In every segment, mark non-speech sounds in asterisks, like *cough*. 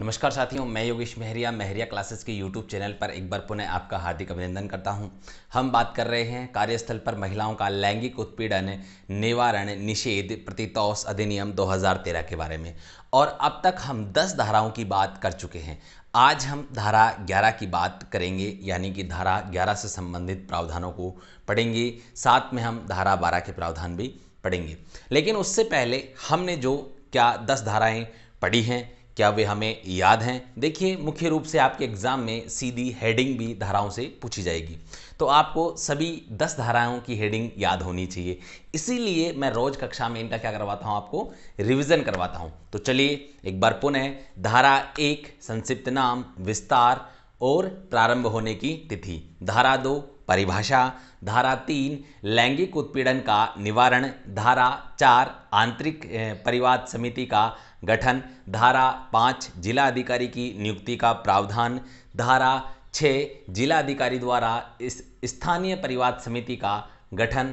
नमस्कार साथियों मैं योगेश मेहरिया मेहरिया क्लासेस के यूट्यूब चैनल पर एक बार पुनः आपका हार्दिक अभिनंदन करता हूं हम बात कर रहे हैं कार्यस्थल पर महिलाओं का लैंगिक उत्पीड़न निवारण निषेध प्रतितोष अधिनियम 2013 के बारे में और अब तक हम 10 धाराओं की बात कर चुके हैं आज हम धारा 11 की बात करेंगे यानी कि धारा ग्यारह से संबंधित प्रावधानों को पढ़ेंगे साथ में हम धारा बारह के प्रावधान भी पढ़ेंगे लेकिन उससे पहले हमने जो क्या दस धाराएँ पढ़ी हैं क्या वे हमें याद हैं देखिए मुख्य रूप से आपके एग्ज़ाम में सीधी हेडिंग भी धाराओं से पूछी जाएगी तो आपको सभी दस धाराओं की हेडिंग याद होनी चाहिए इसीलिए मैं रोज़ कक्षा में इनका क्या करवाता हूँ आपको रिविज़न करवाता हूँ तो चलिए एक बार पुनः धारा एक संक्षिप्त नाम विस्तार और प्रारंभ होने की तिथि धारा दो परिभाषा धारा तीन लैंगिक उत्पीड़न का निवारण धारा चार आंतरिक परिवाद समिति का गठन धारा पाँच जिला अधिकारी की नियुक्ति का प्रावधान धारा छः जिलाधिकारी द्वारा इस स्थानीय परिवाद समिति का गठन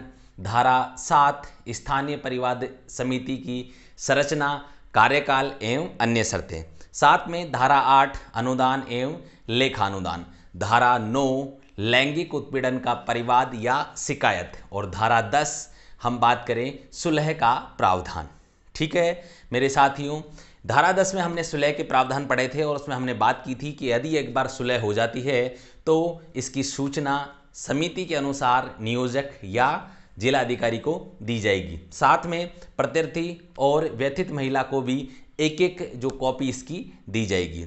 धारा सात स्थानीय परिवाद समिति की संरचना कार्यकाल एवं अन्य शर्तें साथ में धारा आठ अनुदान एवं लेखानुदान धारा नौ लैंगिक उत्पीड़न का परिवाद या शिकायत और धारा दस हम बात करें सुलह का प्रावधान ठीक है मेरे साथियों धारा दस में हमने सुलह के प्रावधान पढ़े थे और उसमें हमने बात की थी कि यदि एक बार सुलह हो जाती है तो इसकी सूचना समिति के अनुसार नियोजक या जिला अधिकारी को दी जाएगी साथ में प्रत्यर्थी और व्यथित महिला को भी एक एक जो कॉपी इसकी दी जाएगी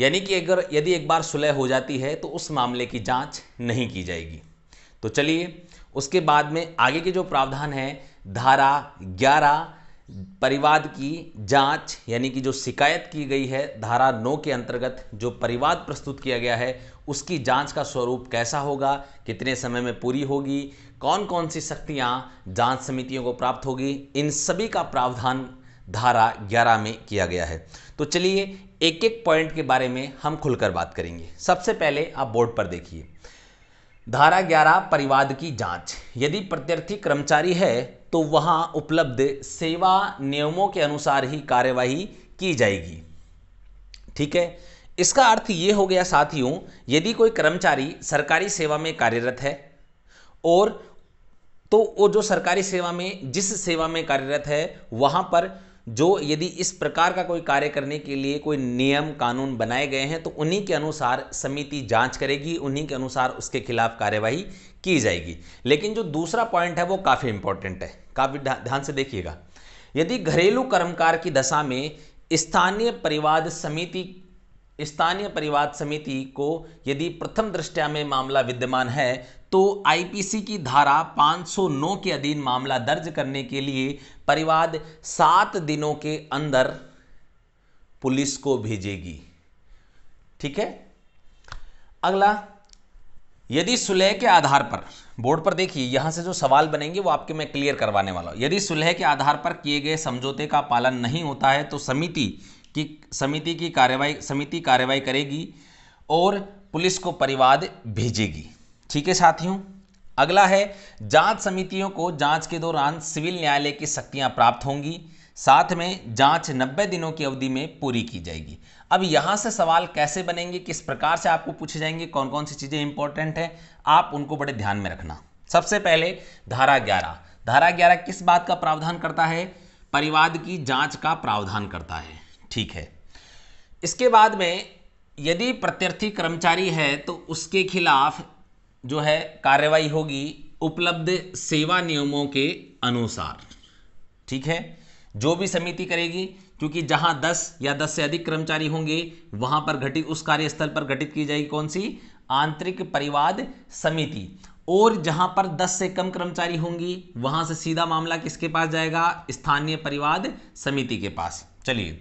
यानी कि अगर यदि एक बार सुलह हो जाती है तो उस मामले की जांच नहीं की जाएगी तो चलिए उसके बाद में आगे के जो प्रावधान है धारा ग्यारह परिवाद की जांच यानी कि जो शिकायत की गई है धारा 9 के अंतर्गत जो परिवाद प्रस्तुत किया गया है उसकी जांच का स्वरूप कैसा होगा कितने समय में पूरी होगी कौन कौन सी शक्तियां जांच समितियों को प्राप्त होगी इन सभी का प्रावधान धारा 11 में किया गया है तो चलिए एक एक पॉइंट के बारे में हम खुलकर बात करेंगे सबसे पहले आप बोर्ड पर देखिए धारा ग्यारह परिवाद की जांच यदि प्रत्यर्थी कर्मचारी है तो वहां उपलब्ध सेवा नियमों के अनुसार ही कार्यवाही की जाएगी ठीक है इसका अर्थ ये हो गया साथियों यदि कोई कर्मचारी सरकारी सेवा में कार्यरत है और तो वो जो सरकारी सेवा में जिस सेवा में कार्यरत है वहाँ पर जो यदि इस प्रकार का कोई कार्य करने के लिए कोई नियम कानून बनाए गए हैं तो उन्हीं के अनुसार समिति जांच करेगी उन्हीं के अनुसार उसके खिलाफ कार्यवाही की जाएगी लेकिन जो दूसरा पॉइंट है वो काफ़ी इंपॉर्टेंट है काफ़ी ध्यान से देखिएगा यदि घरेलू कर्मकार की दशा में स्थानीय परिवाद समिति स्थानीय परिवाद समिति को यदि प्रथम दृष्टया में मामला विद्यमान है तो आईपीसी की धारा 509 के अधीन मामला दर्ज करने के लिए परिवाद सात दिनों के अंदर पुलिस को भेजेगी ठीक है अगला यदि सुलह के आधार पर बोर्ड पर देखिए यहां से जो सवाल बनेंगे वो आपके मैं क्लियर करवाने वाला हूं यदि सुलह के आधार पर किए गए समझौते का पालन नहीं होता है तो समिति की समिति की कार्यवाही समिति कार्यवाही करेगी और पुलिस को परिवाद भेजेगी ठीक है साथियों अगला है जांच समितियों को जांच के दौरान सिविल न्यायालय की शक्तियां प्राप्त होंगी साथ में जांच 90 दिनों की अवधि में पूरी की जाएगी अब यहाँ से सवाल कैसे बनेंगे किस प्रकार से आपको पूछे जाएंगे कौन कौन सी चीज़ें इंपॉर्टेंट हैं आप उनको बड़े ध्यान में रखना सबसे पहले धारा ग्यारह धारा ग्यारह किस बात का प्रावधान करता है परिवाद की जांच का प्रावधान करता है ठीक है इसके बाद में यदि प्रत्यर्थी कर्मचारी है तो उसके खिलाफ जो है कार्रवाई होगी उपलब्ध सेवा नियमों के अनुसार ठीक है जो भी समिति करेगी क्योंकि जहां 10 या 10 से अधिक कर्मचारी होंगे वहां पर घटित उस कार्यस्थल पर घटित की जाएगी कौन सी आंतरिक परिवाद समिति और जहां पर 10 से कम कर्मचारी होंगी वहां से सीधा मामला किसके पास जाएगा स्थानीय परिवाद समिति के पास चलिए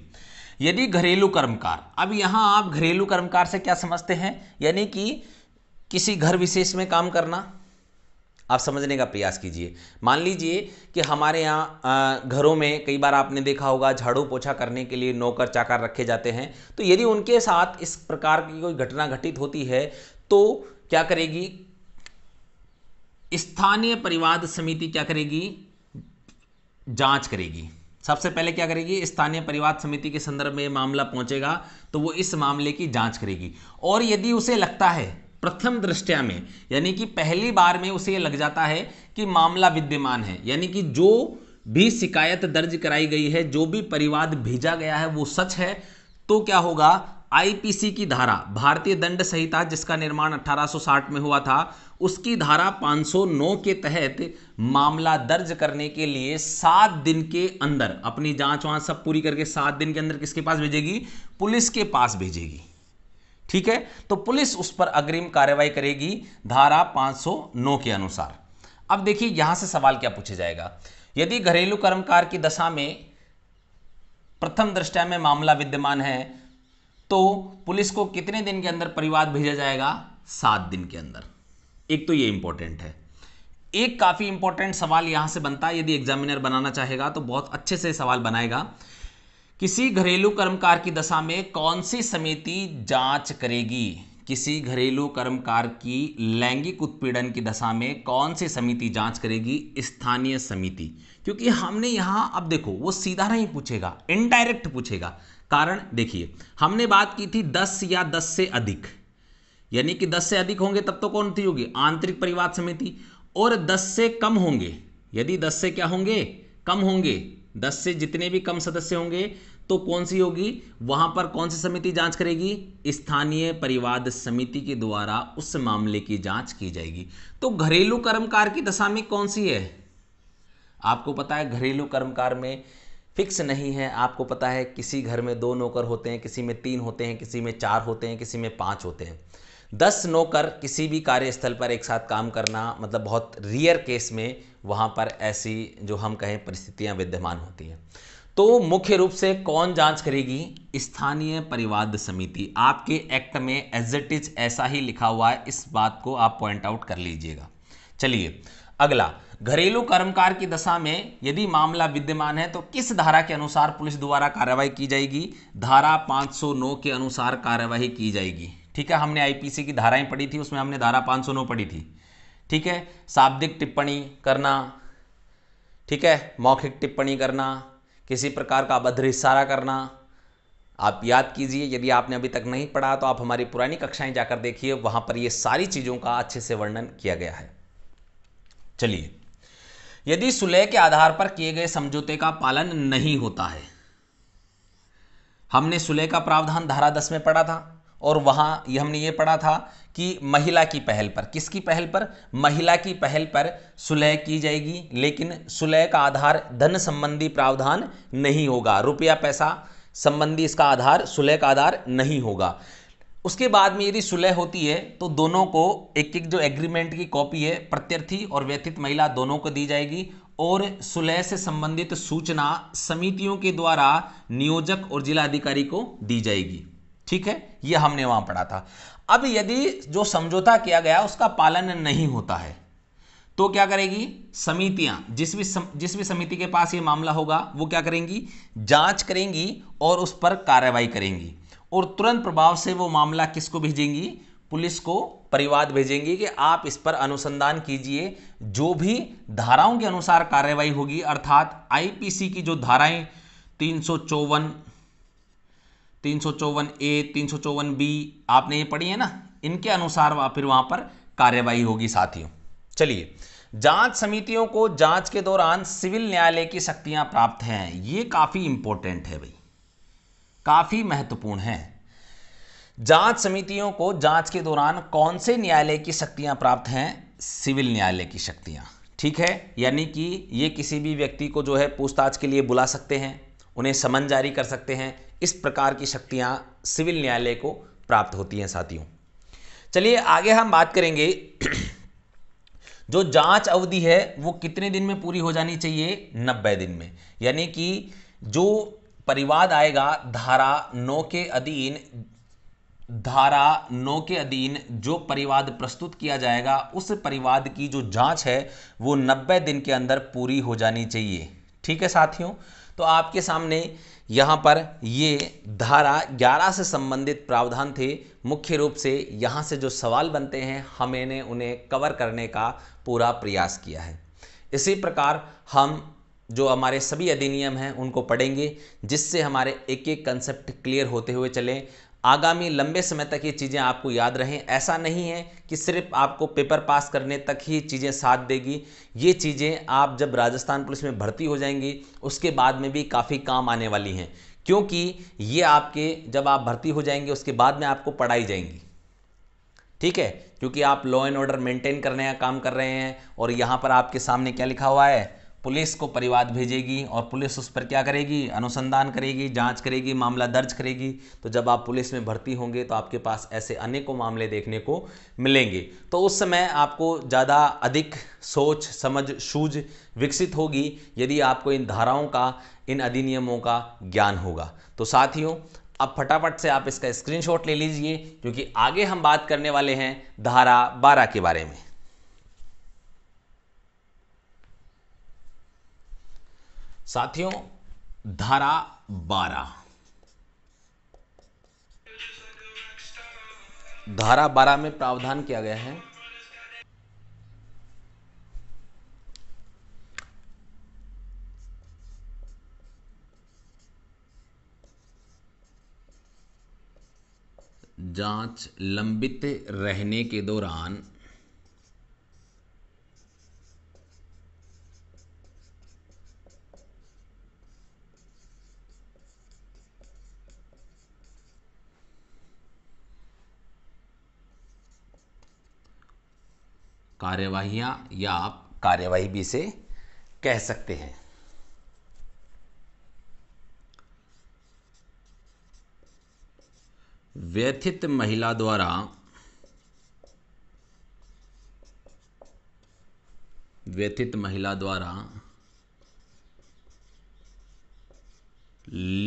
यदि घरेलू कर्मकार अब यहां आप घरेलू कर्मकार से क्या समझते हैं यानी कि किसी घर विशेष में काम करना आप समझने का प्रयास कीजिए मान लीजिए कि हमारे यहाँ घरों में कई बार आपने देखा होगा झाड़ू पोछा करने के लिए नौकर चाकर रखे जाते हैं तो यदि उनके साथ इस प्रकार की कोई घटना घटित होती है तो क्या करेगी स्थानीय परिवाद समिति क्या करेगी जांच करेगी सबसे पहले क्या करेगी स्थानीय परिवाद समिति के संदर्भ में मामला पहुंचेगा तो वो इस मामले की जांच करेगी और यदि उसे लगता है प्रथम दृष्टया में यानी कि पहली बार में उसे लग जाता है कि मामला विद्यमान है यानी कि जो भी शिकायत दर्ज कराई गई है जो भी परिवाद भेजा गया है वो सच है तो क्या होगा आईपीसी की धारा भारतीय दंड संहिता जिसका निर्माण 1860 में हुआ था उसकी धारा 509 के तहत मामला दर्ज करने के लिए सात दिन के अंदर अपनी जांच वांच सब पूरी करके सात दिन के अंदर किसके पास भेजेगी पुलिस के पास भेजेगी ठीक है तो पुलिस उस पर अग्रिम कार्रवाई करेगी धारा 509 के अनुसार अब देखिए यहां से सवाल क्या पूछा जाएगा यदि घरेलू कर्मकार की दशा में प्रथम दृष्टया में मामला विद्यमान है तो पुलिस को कितने दिन के अंदर परिवाद भेजा जाएगा सात दिन के अंदर एक तो ये इंपॉर्टेंट है एक काफ़ी इंपॉर्टेंट सवाल यहां से बनता है यदि एग्जामिनर बनाना चाहेगा तो बहुत अच्छे से सवाल बनाएगा किसी घरेलू कर्मकार की दशा में कौन सी समिति जांच करेगी किसी घरेलू कर्मकार की लैंगिक उत्पीड़न की दशा में कौन सी समिति जांच करेगी स्थानीय समिति क्योंकि हमने यहाँ अब देखो वो सीधा नहीं पूछेगा इनडायरेक्ट पूछेगा कारण देखिए हमने बात की थी दस या दस से अधिक यानी कि दस से अधिक होंगे तब तो कौन थी होगी आंतरिक परिवार समिति और दस से कम होंगे यदि दस से क्या होंगे कम होंगे दस से जितने भी कम सदस्य होंगे तो कौन सी होगी वहां पर कौन सी समिति जांच करेगी स्थानीय परिवाद समिति के द्वारा उस मामले की जांच की जाएगी तो घरेलू कर्मकार की दशा में कौन सी है आपको पता है घरेलू कर्मकार में फिक्स नहीं है आपको पता है किसी घर में दो नौकर होते हैं किसी में तीन होते हैं किसी में चार होते हैं किसी में पांच होते हैं दस नौकर कर किसी भी कार्यस्थल पर एक साथ काम करना मतलब बहुत रियर केस में वहाँ पर ऐसी जो हम कहें परिस्थितियाँ विद्यमान होती हैं तो मुख्य रूप से कौन जांच करेगी स्थानीय परिवाद समिति आपके एक्ट में एज इट इज ऐसा ही लिखा हुआ है इस बात को आप पॉइंट आउट कर लीजिएगा चलिए अगला घरेलू कर्मकार की दशा में यदि मामला विद्यमान है तो किस धारा के अनुसार पुलिस द्वारा कार्रवाई की जाएगी धारा 509 के अनुसार कार्रवाई की जाएगी ठीक है हमने आईपीसी की धाराएं पढ़ी थी उसमें हमने धारा पांच सौ पढ़ी थी ठीक है शाब्दिक टिप्पणी करना ठीक है मौखिक टिप्पणी करना किसी प्रकार का अभद्र इशारा करना आप याद कीजिए यदि आपने अभी तक नहीं पढ़ा तो आप हमारी पुरानी कक्षाएं जाकर देखिए वहां पर ये सारी चीज़ों का अच्छे से वर्णन किया गया है चलिए यदि सुलह के आधार पर किए गए समझौते का पालन नहीं होता है हमने सुलह का प्रावधान धारा दस में पढ़ा था और वहाँ ये हमने ये पढ़ा था कि महिला की पहल पर किसकी पहल पर महिला की पहल पर सुलह की जाएगी लेकिन सुलह का आधार धन संबंधी प्रावधान नहीं होगा रुपया पैसा संबंधी इसका आधार सुलह का आधार नहीं होगा उसके बाद में यदि सुलह होती है तो दोनों को एक एक जो एग्रीमेंट की कॉपी है प्रत्यर्थी और व्यथित महिला दोनों को दी जाएगी और सुलह से संबंधित सूचना समितियों के द्वारा नियोजक और जिला अधिकारी को दी जाएगी ठीक है ये हमने वहां पढ़ा था अब यदि जो समझौता किया गया उसका पालन नहीं होता है तो क्या करेगी समितियां जिस भी सम, जिस भी समिति के पास ये मामला होगा वो क्या करेंगी जांच करेंगी और उस पर कार्रवाई करेंगी और तुरंत प्रभाव से वो मामला किसको भेजेंगी पुलिस को परिवाद भेजेंगी कि आप इस पर अनुसंधान कीजिए जो भी धाराओं के अनुसार कार्रवाई होगी अर्थात आईपीसी की जो धाराएं तीन सौ चौवन तीन सौ चौवन ए तीन सौ चौवन बी आपने ये पढ़ी है ना इनके अनुसार फिर वहां पर कार्यवाही होगी साथियों चलिए जांच समितियों को जांच के दौरान सिविल न्यायालय की शक्तियां प्राप्त हैं ये काफ़ी इंपॉर्टेंट है भाई काफ़ी महत्वपूर्ण है जांच समितियों को जांच के दौरान कौन से न्यायालय की शक्तियां प्राप्त हैं सिविल न्यायालय की शक्तियां ठीक है यानी कि ये किसी भी व्यक्ति को जो है पूछताछ के लिए बुला सकते हैं उन्हें समन जारी कर सकते हैं इस प्रकार की शक्तियां सिविल न्यायालय को प्राप्त होती हैं साथियों चलिए आगे हम बात करेंगे *clears throat* जो जांच अवधि है वो कितने दिन में पूरी हो जानी चाहिए नब्बे दिन में यानी कि जो परिवाद आएगा धारा नौ के अधीन धारा नौ के अधीन जो परिवाद प्रस्तुत किया जाएगा उस परिवाद की जो जांच है वो नब्बे दिन के अंदर पूरी हो जानी चाहिए ठीक है साथियों तो आपके सामने यहाँ पर ये धारा 11 से संबंधित प्रावधान थे मुख्य रूप से यहाँ से जो सवाल बनते हैं हमने उन्हें कवर करने का पूरा प्रयास किया है इसी प्रकार हम जो हमारे सभी अधिनियम हैं उनको पढ़ेंगे जिससे हमारे एक एक कंसेप्ट क्लियर होते हुए चलें आगामी लंबे समय तक ये चीज़ें आपको याद रहें ऐसा नहीं है कि सिर्फ आपको पेपर पास करने तक ही चीज़ें साथ देगी ये चीज़ें आप जब राजस्थान पुलिस में भर्ती हो जाएंगी उसके बाद में भी काफ़ी काम आने वाली हैं क्योंकि ये आपके जब आप भर्ती हो जाएंगे उसके बाद में आपको पढ़ाई जाएंगी ठीक है क्योंकि आप लॉ एंड ऑर्डर मेंटेन करने का काम कर रहे हैं और यहाँ पर आपके सामने क्या लिखा हुआ है पुलिस को परिवाद भेजेगी और पुलिस उस पर क्या करेगी अनुसंधान करेगी जांच करेगी मामला दर्ज करेगी तो जब आप पुलिस में भर्ती होंगे तो आपके पास ऐसे अनेकों मामले देखने को मिलेंगे तो उस समय आपको ज़्यादा अधिक सोच समझ सूझ विकसित होगी यदि आपको इन धाराओं का इन अधिनियमों का ज्ञान होगा तो साथियों अब फटाफट से आप इसका स्क्रीनशॉट ले लीजिए क्योंकि आगे हम बात करने वाले हैं धारा 12 के बारे में साथियों धारा बारह धारा बारह में प्रावधान किया गया है जांच लंबित रहने के दौरान कार्यवाहियां या आप कार्यवाही भी से कह सकते हैं व्यथित महिला द्वारा व्यथित महिला द्वारा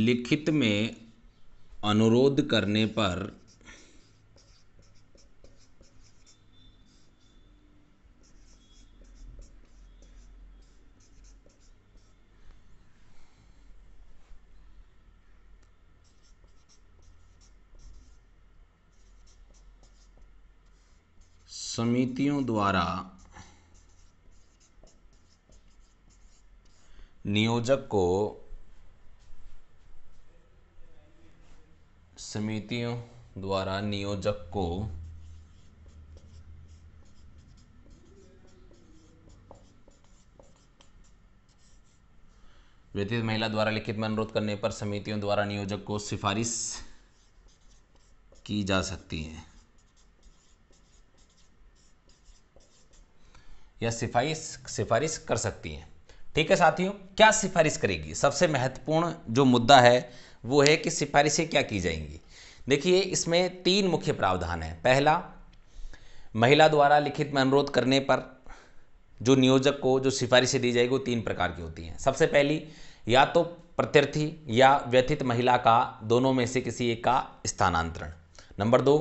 लिखित में अनुरोध करने पर समितियों द्वारा नियोजक को समितियों द्वारा नियोजक को व्यतीत महिला द्वारा लिखित में अनुरोध करने पर समितियों द्वारा नियोजक को सिफारिश की जा सकती है या सिफारिश सिफारिश कर सकती हैं ठीक है साथियों क्या सिफारिश करेगी सबसे महत्वपूर्ण जो मुद्दा है वो है कि सिफारिशें क्या की जाएंगी देखिए इसमें तीन मुख्य प्रावधान हैं पहला महिला द्वारा लिखित में अनुरोध करने पर जो नियोजक को जो सिफारिशें दी जाएगी वो तीन प्रकार की होती हैं सबसे पहली या तो प्रत्यर्थी या व्यथित महिला का दोनों में से किसी एक का स्थानांतरण नंबर दो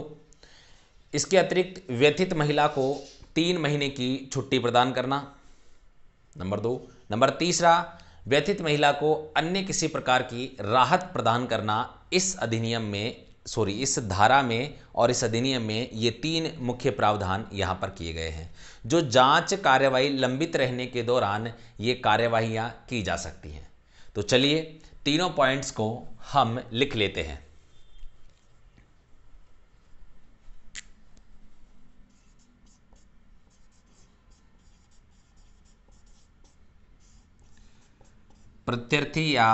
इसके अतिरिक्त व्यथित महिला को तीन महीने की छुट्टी प्रदान करना नंबर दो नंबर तीसरा व्यथित महिला को अन्य किसी प्रकार की राहत प्रदान करना इस अधिनियम में सॉरी इस धारा में और इस अधिनियम में ये तीन मुख्य प्रावधान यहाँ पर किए गए हैं जो जांच कार्यवाही लंबित रहने के दौरान ये कार्यवाहियाँ की जा सकती हैं तो चलिए तीनों पॉइंट्स को हम लिख लेते हैं प्रत्यर्थी या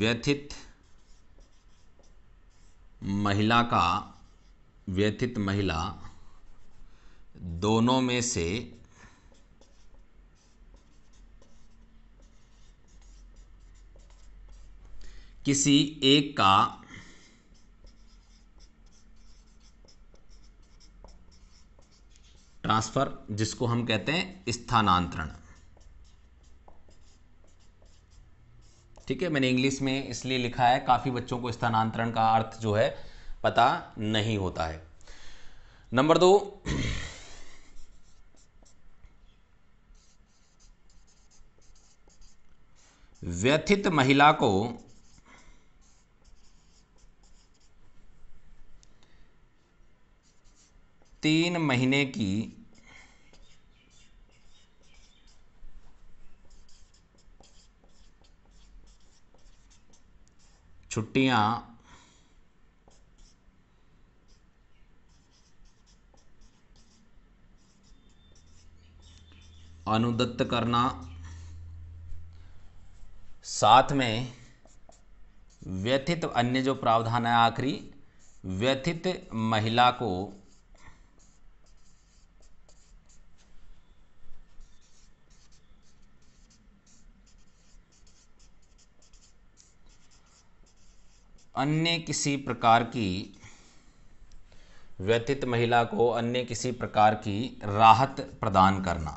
व्यथित महिला का व्यथित महिला दोनों में से किसी एक का ट्रांसफ़र जिसको हम कहते हैं स्थानांतरण ठीक है मैंने इंग्लिश में इसलिए लिखा है काफ़ी बच्चों को स्थानांतरण का अर्थ जो है पता नहीं होता है नंबर दो व्यथित महिला को तीन महीने की छुट्टियां अनुदत्त करना साथ में व्यथित अन्य जो प्रावधान है आखिरी व्यथित महिला को अन्य किसी प्रकार की व्यथित महिला को अन्य किसी प्रकार की राहत प्रदान करना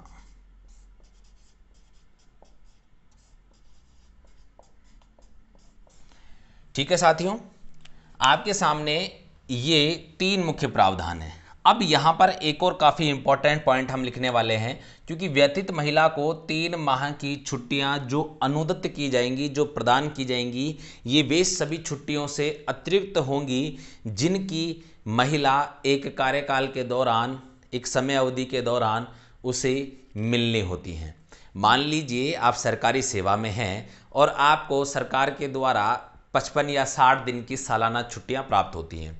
ठीक है साथियों आपके सामने ये तीन मुख्य प्रावधान हैं अब यहाँ पर एक और काफ़ी इंपॉर्टेंट पॉइंट हम लिखने वाले हैं क्योंकि व्यतीत महिला को तीन माह की छुट्टियाँ जो अनुदत्त की जाएंगी जो प्रदान की जाएंगी ये वे सभी छुट्टियों से अतिरिक्त होंगी जिनकी महिला एक कार्यकाल के दौरान एक समय अवधि के दौरान उसे मिलनी होती हैं मान लीजिए आप सरकारी सेवा में हैं और आपको सरकार के द्वारा पचपन या साठ दिन की सालाना छुट्टियाँ प्राप्त होती हैं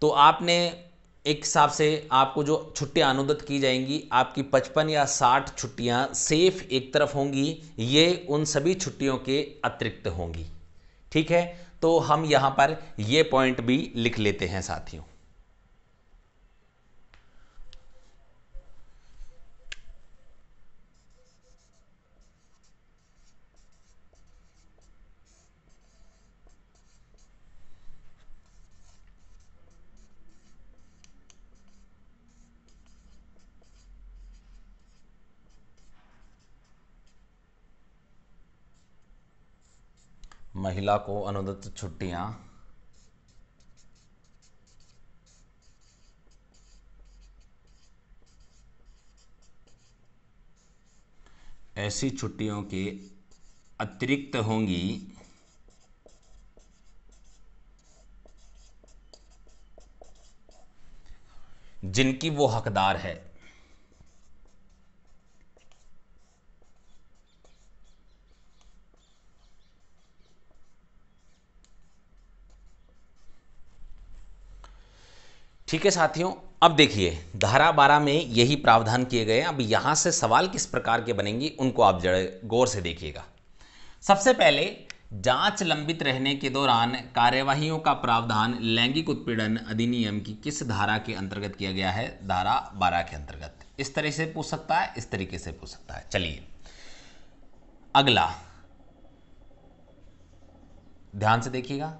तो आपने एक हिसाब से आपको जो छुट्टियां अनुदत की जाएंगी आपकी पचपन या साठ छुट्टियां सेफ एक तरफ होंगी ये उन सभी छुट्टियों के अतिरिक्त होंगी ठीक है तो हम यहाँ पर ये पॉइंट भी लिख लेते हैं साथियों महिला को अनुदत्त छुट्टियां ऐसी छुट्टियों के अतिरिक्त होंगी जिनकी वो हकदार है ठीक है साथियों अब देखिए धारा बारह में यही प्रावधान किए गए अब यहाँ से सवाल किस प्रकार के बनेंगे उनको आप जड़े गौर से देखिएगा सबसे पहले जांच लंबित रहने के दौरान कार्यवाहियों का प्रावधान लैंगिक उत्पीड़न अधिनियम की किस धारा के अंतर्गत किया गया है धारा बारह के अंतर्गत इस तरह से पूछ सकता है इस तरीके से पूछ सकता है चलिए अगला ध्यान से देखिएगा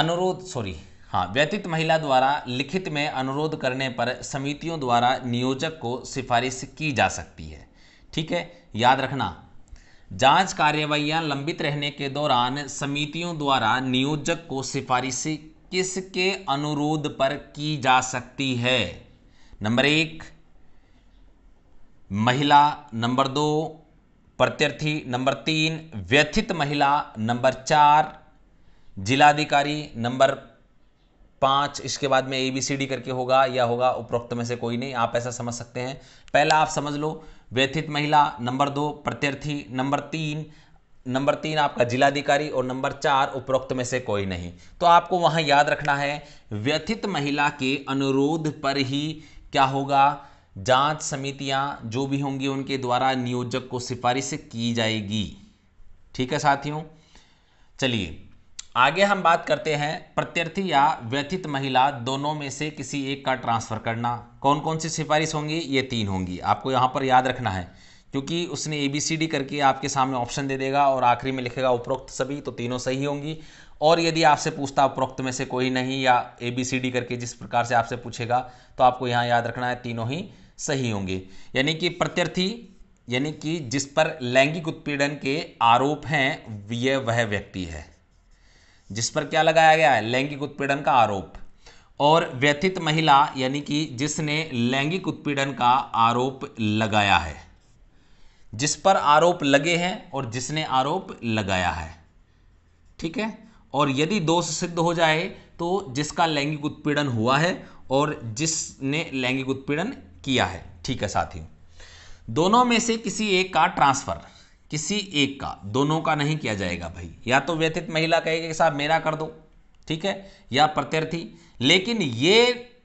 अनुरोध सॉरी हाँ व्यतीत महिला द्वारा लिखित में अनुरोध करने पर समितियों द्वारा नियोजक को सिफारिश की जा सकती है ठीक है याद रखना जांच कार्यवाहियां लंबित रहने के दौरान समितियों द्वारा नियोजक को सिफारिश किसके अनुरोध पर की जा सकती है नंबर एक महिला नंबर दो प्रत्यर्थी नंबर तीन व्यथित महिला नंबर चार जिलाधिकारी नंबर पांच इसके बाद में ए बी सी डी करके होगा या होगा उपरोक्त में से कोई नहीं आप ऐसा समझ सकते हैं पहला आप समझ लो व्यथित महिला नंबर दो प्रत्यर्थी नंबर तीन नंबर तीन आपका जिलाधिकारी और नंबर चार उपरोक्त में से कोई नहीं तो आपको वहां याद रखना है व्यथित महिला के अनुरोध पर ही क्या होगा जांच समितियां जो भी होंगी उनके द्वारा नियोजक को सिफारिश की जाएगी ठीक है साथियों चलिए आगे हम बात करते हैं प्रत्यर्थी या व्यथित महिला दोनों में से किसी एक का ट्रांसफ़र करना कौन कौन सी सिफारिश होंगी ये तीन होंगी आपको यहाँ पर याद रखना है क्योंकि उसने ए बी सी डी करके आपके सामने ऑप्शन दे देगा और आखिरी में लिखेगा उपरोक्त सभी तो तीनों सही होंगी और यदि आपसे पूछता उपरोक्त में से कोई नहीं या ए बी सी डी करके जिस प्रकार से आपसे पूछेगा तो आपको यहाँ याद रखना है तीनों ही सही होंगे यानी कि प्रत्यर्थी यानी कि जिस पर लैंगिक उत्पीड़न के आरोप हैं यह वह व्यक्ति है जिस पर क्या लगाया गया है लैंगिक उत्पीड़न का आरोप और व्यथित महिला यानी कि जिसने लैंगिक उत्पीड़न का आरोप लगाया है जिस पर आरोप लगे हैं और जिसने आरोप लगाया है ठीक है और यदि दोष सिद्ध हो जाए तो जिसका लैंगिक उत्पीड़न हुआ है और जिसने लैंगिक उत्पीड़न किया है ठीक है साथियों दोनों में से किसी एक का ट्रांसफर किसी एक का दोनों का नहीं किया जाएगा भाई या तो व्यथित महिला कहेगी कि साहब मेरा कर दो ठीक है या प्रत्यर्थी लेकिन ये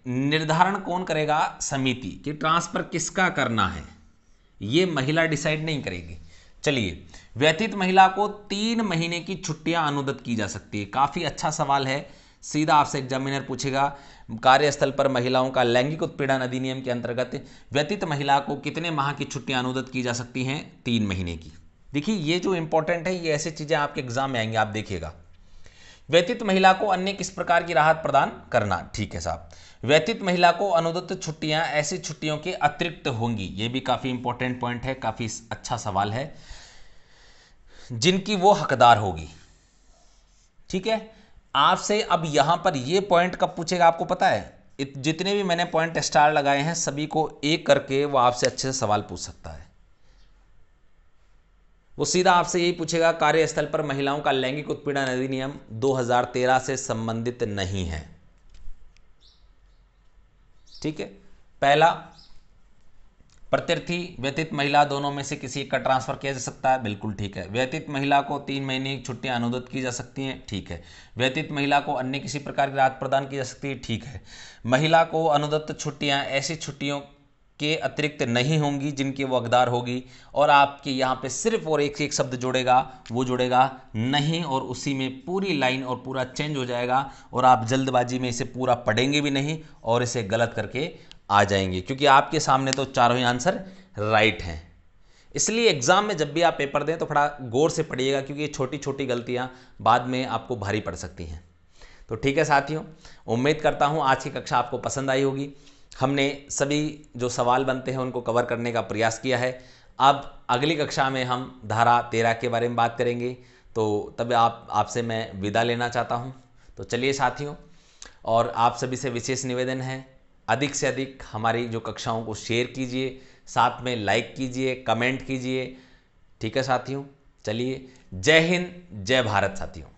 निर्धारण कौन करेगा समिति कि ट्रांसफर किसका करना है ये महिला डिसाइड नहीं करेगी चलिए व्यथित महिला को तीन महीने की छुट्टियां अनुदत की जा सकती है काफ़ी अच्छा सवाल है सीधा आपसे एग्जामिनर पूछेगा कार्यस्थल पर महिलाओं का लैंगिक उत्पीड़न अधिनियम के अंतर्गत व्यतीत महिला को कितने माह की छुट्टियां अनुदत की जा सकती हैं तीन महीने की देखिए ये जो इंपॉर्टेंट है ये ऐसी चीज़ें आपके एग्जाम में आएंगी आप देखिएगा व्यतीत महिला को अन्य किस प्रकार की राहत प्रदान करना ठीक है साहब व्यतीत महिला को अनुदत्त छुट्टियां ऐसी छुट्टियों के अतिरिक्त होंगी ये भी काफ़ी इंपॉर्टेंट पॉइंट है काफ़ी अच्छा सवाल है जिनकी वो हकदार होगी ठीक है आपसे अब यहां पर ये पॉइंट कब पूछेगा आपको पता है जितने भी मैंने पॉइंट स्टार लगाए हैं सभी को एक करके वो आपसे अच्छे से सवाल पूछ सकता है वो सीधा आपसे यही पूछेगा कार्यस्थल पर महिलाओं का लैंगिक उत्पीड़न अधिनियम 2013 से संबंधित नहीं है ठीक है पहला प्रत्यर्थी व्यतीत महिला दोनों में से किसी एक का ट्रांसफर किया जा सकता है बिल्कुल ठीक है व्यतीत महिला को तीन महीने की छुट्टियां अनुदित की जा सकती हैं ठीक है व्यतीत महिला को अन्य किसी प्रकार की राहत प्रदान की जा सकती है ठीक है महिला को अनुदत्त छुट्टियां ऐसी छुट्टियों के अतिरिक्त नहीं होंगी जिनकी वो अकदार होगी और आपके यहाँ पे सिर्फ और एक एक शब्द जुड़ेगा वो जुड़ेगा नहीं और उसी में पूरी लाइन और पूरा चेंज हो जाएगा और आप जल्दबाजी में इसे पूरा पढ़ेंगे भी नहीं और इसे गलत करके आ जाएंगे क्योंकि आपके सामने तो चारों ही आंसर राइट हैं इसलिए एग्ज़ाम में जब भी आप पेपर दें तो थोड़ा गौर से पढ़िएगा क्योंकि ये छोटी छोटी गलतियाँ बाद में आपको भारी पड़ सकती हैं तो ठीक है साथियों उम्मीद करता हूँ आज की कक्षा आपको पसंद आई होगी हमने सभी जो सवाल बनते हैं उनको कवर करने का प्रयास किया है अब अगली कक्षा में हम धारा तेरह के बारे में बात करेंगे तो तब आप आपसे मैं विदा लेना चाहता हूँ तो चलिए साथियों और आप सभी से विशेष निवेदन है अधिक से अधिक हमारी जो कक्षाओं को शेयर कीजिए साथ में लाइक कीजिए कमेंट कीजिए ठीक है साथियों चलिए जय हिंद जय भारत साथियों